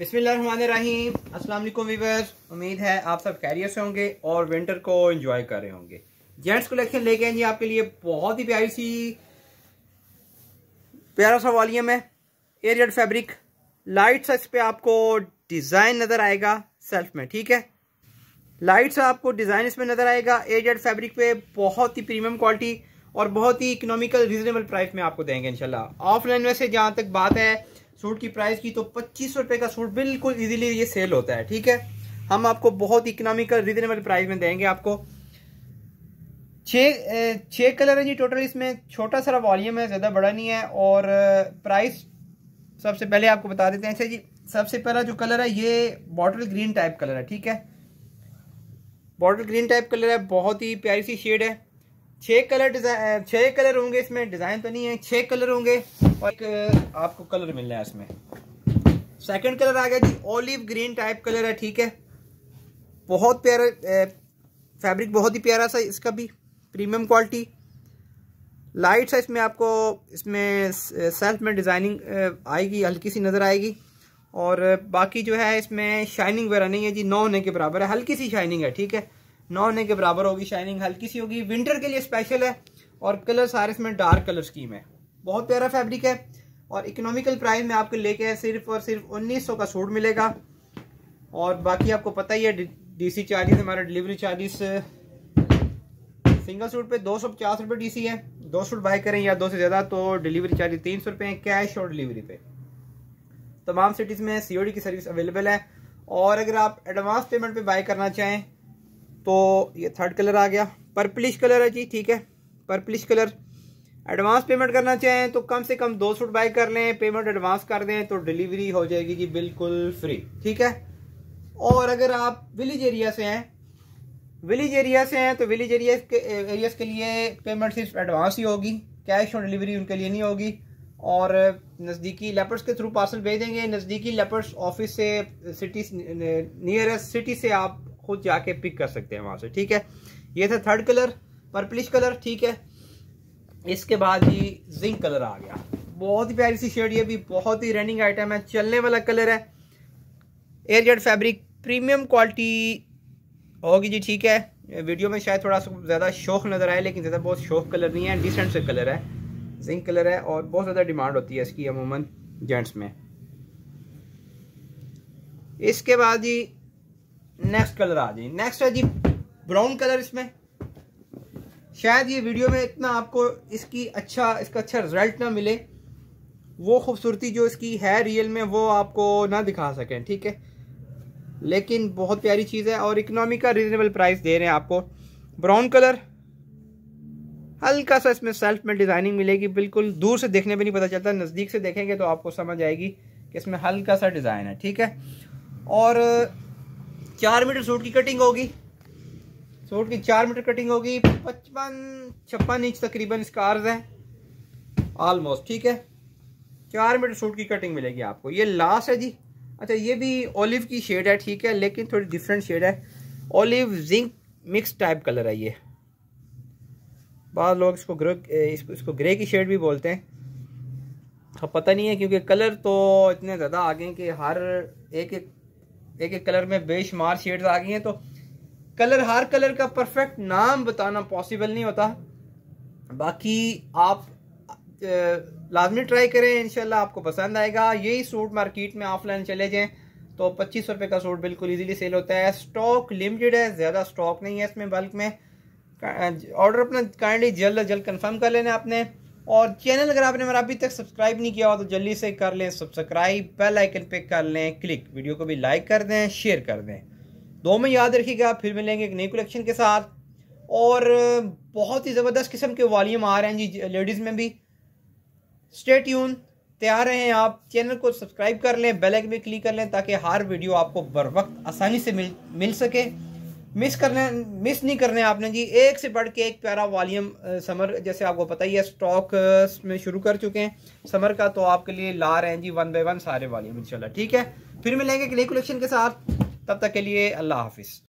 अस्सलाम वालेकुम वीवर्स उम्मीद है आप सब कैरियर से होंगे और विंटर को एंजॉय कर रहे होंगे जेंट्स कलेक्शन लेके आए जी आपके लिए बहुत ही प्यारी सी प्यारा सा वॉल्यूम है एरियड फैब्रिक लाइट सा इस पे आपको डिज़ाइन नज़र आएगा सेल्फ में ठीक है लाइट सा आपको डिज़ाइन इसमें नज़र आएगा एरियड फैब्रिक पे बहुत ही प्रीमियम क्वालिटी और बहुत ही इकोनॉमिकल रीजनेबल प्राइस में आपको देंगे इंशाल्लाह ऑफलाइन में से जहां तक बात है सूट की प्राइस की तो पच्चीस रुपए का सूट बिल्कुल इजीली ये सेल होता है ठीक है हम आपको बहुत इकोनॉमिकल रिजनेबल प्राइस में देंगे आपको छ कलर है जी टोटल इसमें छोटा सारा वॉल्यूम है ज़्यादा बड़ा नहीं है और प्राइस सबसे पहले आपको बता देते हैं अच्छा जी सबसे पहला जो कलर है ये बॉटल ग्रीन टाइप कलर है ठीक है बॉटल ग्रीन टाइप कलर है बहुत ही प्यारी सी शेड है छः कलर डिजाइन छः कलर होंगे इसमें डिज़ाइन तो नहीं है छः कलर होंगे और एक आपको कलर मिल रहा है इसमें सेकंड कलर आ गया जी ओलिव ग्रीन टाइप कलर है ठीक है बहुत प्यारा फैब्रिक बहुत ही प्यारा सा इसका भी प्रीमियम क्वालिटी लाइट सा इसमें आपको इसमें सेल्फ में डिज़ाइनिंग आएगी हल्की सी नज़र आएगी और बाकी जो है इसमें शाइनिंग वगैरह नहीं है जी नौ होने के बराबर है हल्की सी शाइनिंग है ठीक है ना होने के बराबर होगी शाइनिंग हल्की सी होगी विंटर के लिए स्पेशल है और कलर सारे इसमें डार्क कलर स्कीम है बहुत प्यारा फैब्रिक है और इकोनॉमिकल प्राइस में आपको लेके है सिर्फ और सिर्फ उन्नीस का सूट मिलेगा और बाकी आपको पता ही है डीसी चार्जेस हमारा डिलीवरी चार्जेस सिंगल सूट पे दो सौ पचास रुपये डी है दो सूट बाय करें या दो से ज़्यादा तो डिलीवरी चार्जेस तीन सौ रुपये हैं कैश और डिलीवरी पे तमाम सिटीज़ में सीओडी की सर्विस अवेलेबल है और अगर आप एडवांस पेमेंट पे बाय करना चाहें तो ये थर्ड कलर आ गया पर्पलिश कलर है जी ठीक है पर्पलिश कलर एडवांस पेमेंट करना चाहें तो कम से कम दो सूट बाय कर लें पेमेंट एडवांस कर दें तो डिलीवरी हो जाएगी जी बिल्कुल फ्री ठीक है और अगर आप विलेज एरिया से हैं विलेज एरिया से हैं तो विलेज एरिया के एरियाज के लिए पेमेंट सिर्फ एडवांस ही होगी कैश ऑन डिलीवरी उनके लिए नहीं होगी और नज़दीकी लेपर्स के थ्रू पार्सल भेज देंगे नज़दीकी लेपर्स ऑफिस से सिटी नियरेस्ट सिटी से आप खुद जाके पिक कर सकते हैं वहां से ठीक है ये था थर्ड कलर पर्पलिश कलर ठीक है इसके बाद जी जिंक कलर आ गया बहुत ही प्यारी सी शेड ये भी बहुत ही रनिंग आइटम है चलने वाला कलर है एयर जेड फैब्रिक प्रीमियम क्वालिटी होगी जी ठीक है वीडियो में शायद थोड़ा सा ज़्यादा शौक नज़र आए लेकिन ज़्यादा बहुत शौक कलर नहीं है डिसेंट से कलर है जिंक कलर है और बहुत ज़्यादा डिमांड होती है इसकी अमूमन जेंट्स में इसके बाद जी नेक्स्ट कलर आ जाए नेक्स्ट है जी ब्राउन कलर इसमें शायद ये वीडियो में इतना आपको इसकी अच्छा इसका अच्छा रिजल्ट ना मिले वो खूबसूरती जो इसकी है रियल में वो आपको ना दिखा सकें ठीक है लेकिन बहुत प्यारी चीज़ है और इकनॉमी का रीजनेबल प्राइस दे रहे हैं आपको ब्राउन कलर हल्का सा इसमें सेल्फ में डिज़ाइनिंग मिलेगी बिल्कुल दूर से देखने में नहीं पता चलता नज़दीक से देखेंगे तो आपको समझ आएगी कि इसमें हल्का सा डिज़ाइन है ठीक है और चार मीटर सूट की कटिंग होगी सूट की चार मीटर कटिंग होगी पचपन छप्पन इंच तकरीबन स्कार्स है ऑलमोस्ट ठीक है चार मीटर सूट की कटिंग मिलेगी आपको ये लास्ट है जी अच्छा ये भी ओलिव की शेड है ठीक है लेकिन थोड़ी डिफरेंट शेड है olive zinc mix type colour है ये बाद लोग इसको ग्रे इसको ग्रे की शेड भी बोलते हैं अब पता नहीं है क्योंकि कलर तो इतने ज़्यादा आ गए कि हर एक एक एक एक कलर में बेशुमार शेड्स आ गई हैं तो कलर हर कलर का परफेक्ट नाम बताना पॉसिबल नहीं होता बाकी आप लाजमी ट्राई करें इनशाला आपको पसंद आएगा यही सूट मार्केट में ऑफलाइन चले जाएँ तो पच्चीस रुपये का सूट बिल्कुल इजीली सेल होता है स्टॉक लिमिटेड है ज़्यादा स्टॉक नहीं है इसमें बल्क में ऑर्डर अपना काइंडली जल्द अज जल्द कन्फर्म कर लेना आपने और चैनल अगर आपने मेरा अभी तक सब्सक्राइब नहीं किया हो तो जल्दी से कर लें सब्सक्राइब बेल आइकन पे कर लें क्लिक वीडियो को भी लाइक कर दें शेयर कर दें दो में याद रखिएगा फिर मिलेंगे एक नई कलेक्शन के साथ और बहुत ही ज़बरदस्त किस्म के वॉल्यूम आ रहे हैं जी लेडीज़ में भी स्टेट यून तैयार रहें आप चैनल को सब्सक्राइब कर लें बेल आइकन पे क्लिक कर लें ताकि हर वीडियो आपको बर वक्त आसानी से मिल मिल सके मिस करने मिस नहीं करने आपने जी एक से बढ़ के एक प्यारा वॉल्यूम समर जैसे आपको पता ही है स्टॉक में शुरू कर चुके हैं समर का तो आपके लिए ला रहे हैं जी वन बाय वन सारे वॉल्यूम इंशाल्लाह ठीक है फिर मिलेंगे क्ले कलेक्शन के साथ तब तक के लिए अल्लाह हाफिज़